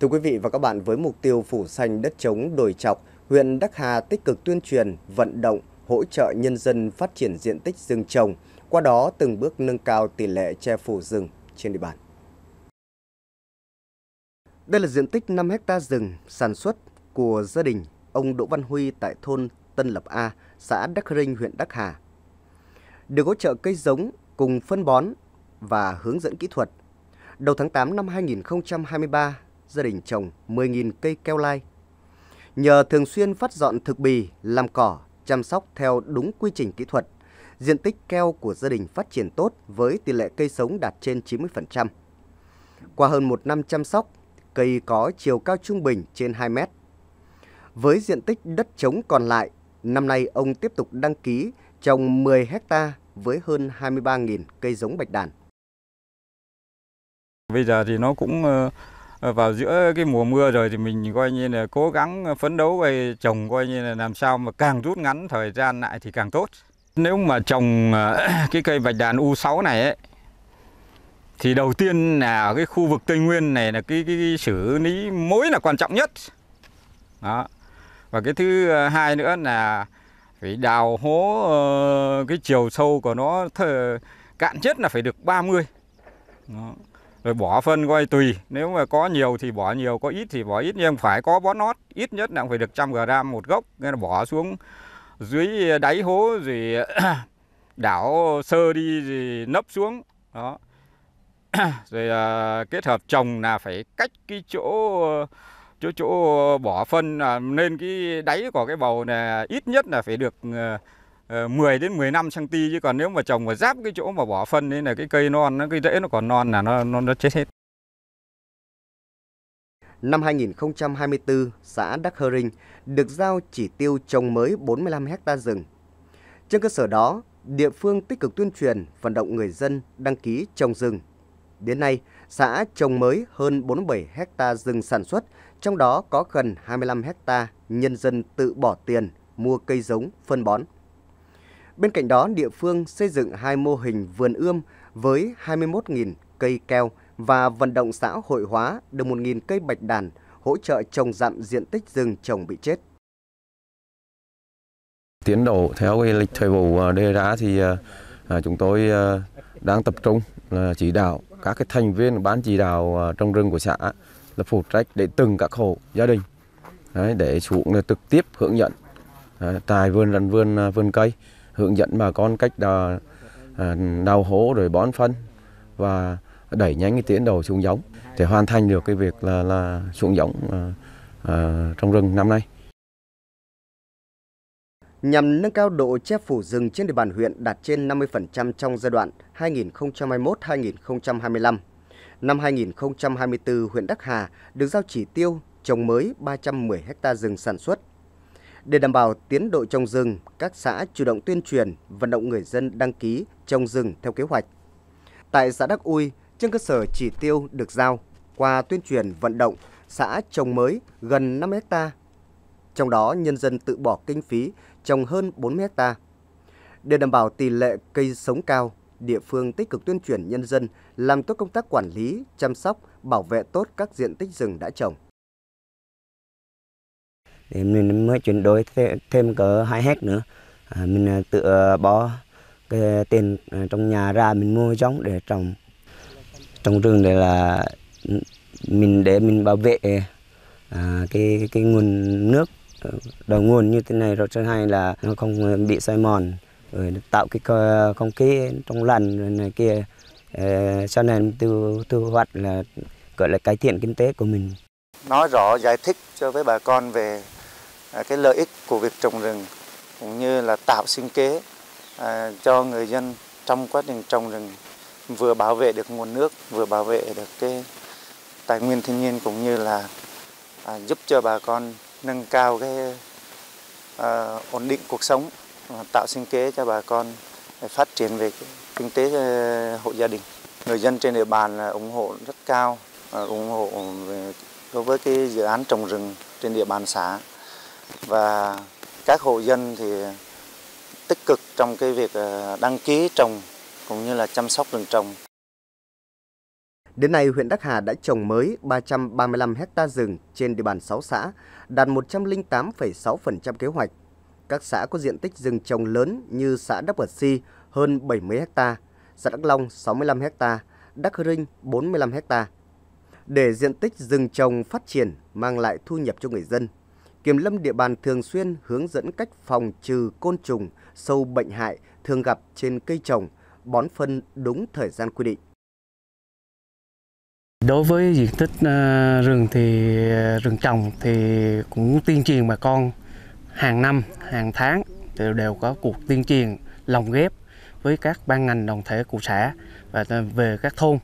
Thưa quý vị và các bạn, với mục tiêu phủ xanh đất trống đồi trọc, huyện Đắc Hà tích cực tuyên truyền, vận động, hỗ trợ nhân dân phát triển diện tích rừng trồng, qua đó từng bước nâng cao tỷ lệ che phủ rừng trên địa bàn. Đây là diện tích 5 hecta rừng sản xuất của gia đình ông Đỗ Văn Huy tại thôn Tân Lập A, xã Đắc Rinh, huyện Đắc Hà. Được hỗ trợ cây giống cùng phân bón và hướng dẫn kỹ thuật. Đầu tháng 8 năm 2023, gia đình trồng 10.000 cây keo lai. Nhờ thường xuyên phát dọn thực bì, làm cỏ, chăm sóc theo đúng quy trình kỹ thuật, diện tích keo của gia đình phát triển tốt với tỷ lệ cây sống đạt trên 90%. Qua hơn một năm chăm sóc, cây có chiều cao trung bình trên 2 mét. Với diện tích đất trống còn lại, năm nay ông tiếp tục đăng ký trồng 10 hecta với hơn 23.000 cây giống bạch đàn. Bây giờ thì nó cũng ờ, Ờ, vào giữa cái mùa mưa rồi thì mình coi như là cố gắng phấn đấu về trồng coi như là làm sao mà càng rút ngắn thời gian lại thì càng tốt. Nếu mà trồng ờ, cái cây bạch đàn U6 này ấy, thì đầu tiên là cái khu vực Tây Nguyên này là cái, cái, cái xử lý mối là quan trọng nhất. Đó. Và cái thứ ờ, hai nữa là phải đào hố cái chiều sâu của nó thờ, cạn chết là phải được 30. Đó rồi bỏ phân coi tùy nếu mà có nhiều thì bỏ nhiều có ít thì bỏ ít nhưng phải có bó nót ít nhất là phải được trăm gram một gốc nên là bỏ xuống dưới đáy hố rồi đảo sơ đi rồi nấp xuống đó rồi à, kết hợp trồng là phải cách cái chỗ chỗ chỗ bỏ phân là nên cái đáy của cái bầu này ít nhất là phải được à, 10 ờ, đến 15 cm chứ còn nếu mà trồng mà giáp cái chỗ mà bỏ phân đấy là cái cây non nó cái rễ nó còn non là nó nó, nó chết hết. Năm 2024, xã Đắc Hơ Rinh được giao chỉ tiêu trồng mới 45 ha rừng. Trên cơ sở đó, địa phương tích cực tuyên truyền, vận động người dân đăng ký trồng rừng. Đến nay, xã trồng mới hơn 47 ha rừng sản xuất, trong đó có gần 25 ha nhân dân tự bỏ tiền mua cây giống, phân bón. Bên cạnh đó, địa phương xây dựng hai mô hình vườn ươm với 21.000 cây keo và vận động xã hội hóa được 1.000 cây bạch đàn hỗ trợ trồng dặm diện tích rừng trồng bị chết. Tiến độ theo cái lịch thời vụ à, đề ra thì à, à, chúng tôi đang tập trung chỉ đạo các cái thành viên bán chỉ đạo trong rừng của xã là phụ trách để từng các hộ gia đình để xuống trực tiếp hướng dẫn tại vườn rắn vườn vườn cây hướng dẫn bà con cách đào, à, đào hố rồi bón phân và đẩy nhanh cái tiến đầu xuống giống để hoàn thành được cái việc là là xuống giống à, à, trong rừng năm nay. Nhằm nâng cao độ che phủ rừng trên địa bàn huyện đạt trên 50% trong giai đoạn 2021-2025. Năm 2024, huyện Đắc Hà được giao chỉ tiêu trồng mới 310 ha rừng sản xuất để đảm bảo tiến độ trồng rừng, các xã chủ động tuyên truyền, vận động người dân đăng ký trồng rừng theo kế hoạch. Tại xã Đắc Uy, trên cơ sở chỉ tiêu được giao, qua tuyên truyền vận động, xã trồng mới gần 5 hecta, trong đó nhân dân tự bỏ kinh phí trồng hơn 40 hecta. Để đảm bảo tỷ lệ cây sống cao, địa phương tích cực tuyên truyền nhân dân làm tốt công tác quản lý, chăm sóc, bảo vệ tốt các diện tích rừng đã trồng thì mình mới chuyển đổi thêm, thêm cỡ hai hecta nữa à, mình à, tự à, bỏ cái tiền à, trong nhà ra mình mua giống để trồng trong rừng để là mình để mình bảo vệ à, cái cái nguồn nước ờ, đầu nguồn như thế này rồi thứ hai là nó không bị soi mòn rồi tạo cái không khí trong lành này kia cho ờ, nên này tiêu tiêu hoạch là gọi là cải thiện kinh tế của mình nói rõ giải thích cho với bà con về À, cái lợi ích của việc trồng rừng cũng như là tạo sinh kế à, cho người dân trong quá trình trồng rừng vừa bảo vệ được nguồn nước vừa bảo vệ được cái tài nguyên thiên nhiên cũng như là à, giúp cho bà con nâng cao cái ổn định cuộc sống tạo sinh kế cho bà con phát triển về kinh tế hộ gia đình người dân trên địa bàn là ủng hộ rất cao ủng hộ đối với cái dự án trồng rừng trên địa bàn xã và các hộ dân thì tích cực trong cái việc ờ, đăng ký trồng cũng như là chăm sóc rừng trồng. Đến nay, huyện Đắc Hà đã trồng mới 335 ha rừng trên địa bàn 6 xã, đạt 108,6% kế hoạch. Các xã có diện tích rừng trồng lớn như xã Đắc Bật Si hơn 70 ha, xã Đắc Long 65 ha, Đắc Hơ Rinh 45 ha. Để diện tích rừng trồng phát triển mang lại thu nhập cho người dân, Kiểm lâm địa bàn thường xuyên hướng dẫn cách phòng trừ côn trùng, sâu bệnh hại thường gặp trên cây trồng, bón phân đúng thời gian quy định. Đối với diện tích à, rừng thì à, rừng trồng thì cũng tuyên truyền bà con hàng năm, hàng tháng đều đều có cuộc tuyên truyền lồng ghép với các ban ngành đồng thể cụ xã và về các thôn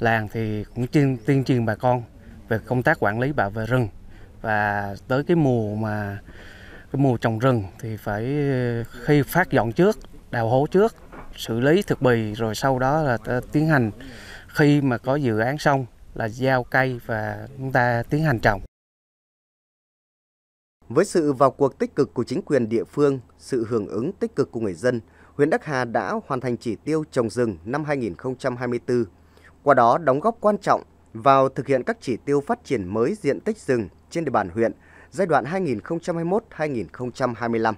làng thì cũng tuyên tuyên truyền bà con về công tác quản lý bảo vệ rừng và tới cái mùa mà cái mùa trồng rừng thì phải khi phát dọn trước đào hố trước xử lý thực bì rồi sau đó là tiến hành khi mà có dự án xong là giao cây và chúng ta tiến hành trồng. Với sự vào cuộc tích cực của chính quyền địa phương, sự hưởng ứng tích cực của người dân, huyện Đắc Hà đã hoàn thành chỉ tiêu trồng rừng năm 2024. Qua đó đóng góp quan trọng vào thực hiện các chỉ tiêu phát triển mới diện tích rừng trên địa bàn huyện giai đoạn 2021-2025.